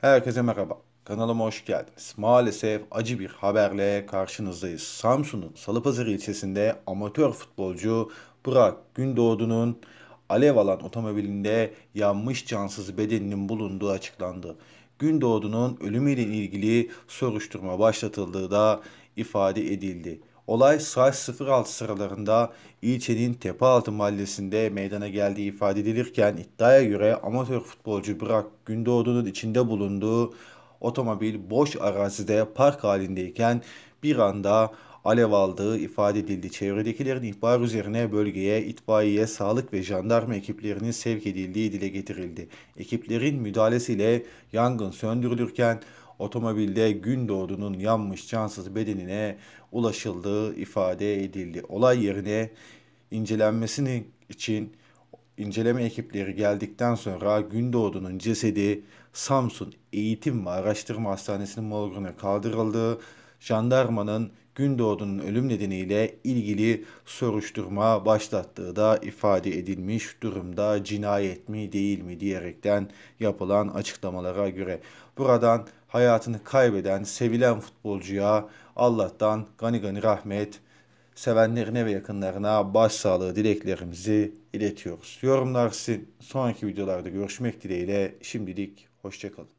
Herkese merhaba. Kanalıma hoş geldiniz. Maalesef acı bir haberle karşınızdayız. Samsun'un Salıpazarı ilçesinde amatör futbolcu Burak Gündoğdu'nun alev alan otomobilinde yanmış cansız bedeninin bulunduğu açıklandı. Gündoğdu'nun ölümüyle ilgili soruşturma başlatıldığı da ifade edildi. Olay saat 06 sıralarında ilçenin Tepealtı mahallesinde meydana geldiği ifade edilirken iddiaya göre amatör futbolcu Burak Gündoğdu'nun içinde bulunduğu otomobil boş arazide park halindeyken bir anda alev aldığı ifade edildi. Çevredekilerin ihbar üzerine bölgeye itfaiye, sağlık ve jandarma ekiplerinin sevk edildiği dile getirildi. Ekiplerin müdahalesiyle yangın söndürülürken Otomobilde gün doğdunun yanmış cansız bedenine ulaşıldığı ifade edildi. Olay yerine incelenmesini için inceleme ekipleri geldikten sonra Gündoğdu'nun cesedi Samsun Eğitim ve Araştırma Hastanesi'nin morguna kaldırıldı jandarmanın Gündoğdu'nun ölüm nedeniyle ilgili soruşturma başlattığı da ifade edilmiş durumda cinayet mi değil mi diyerekten yapılan açıklamalara göre. Buradan hayatını kaybeden sevilen futbolcuya Allah'tan gani gani rahmet, sevenlerine ve yakınlarına başsağlığı dileklerimizi iletiyoruz. Yorumlar sizin. Sonraki videolarda görüşmek dileğiyle şimdilik hoşçakalın.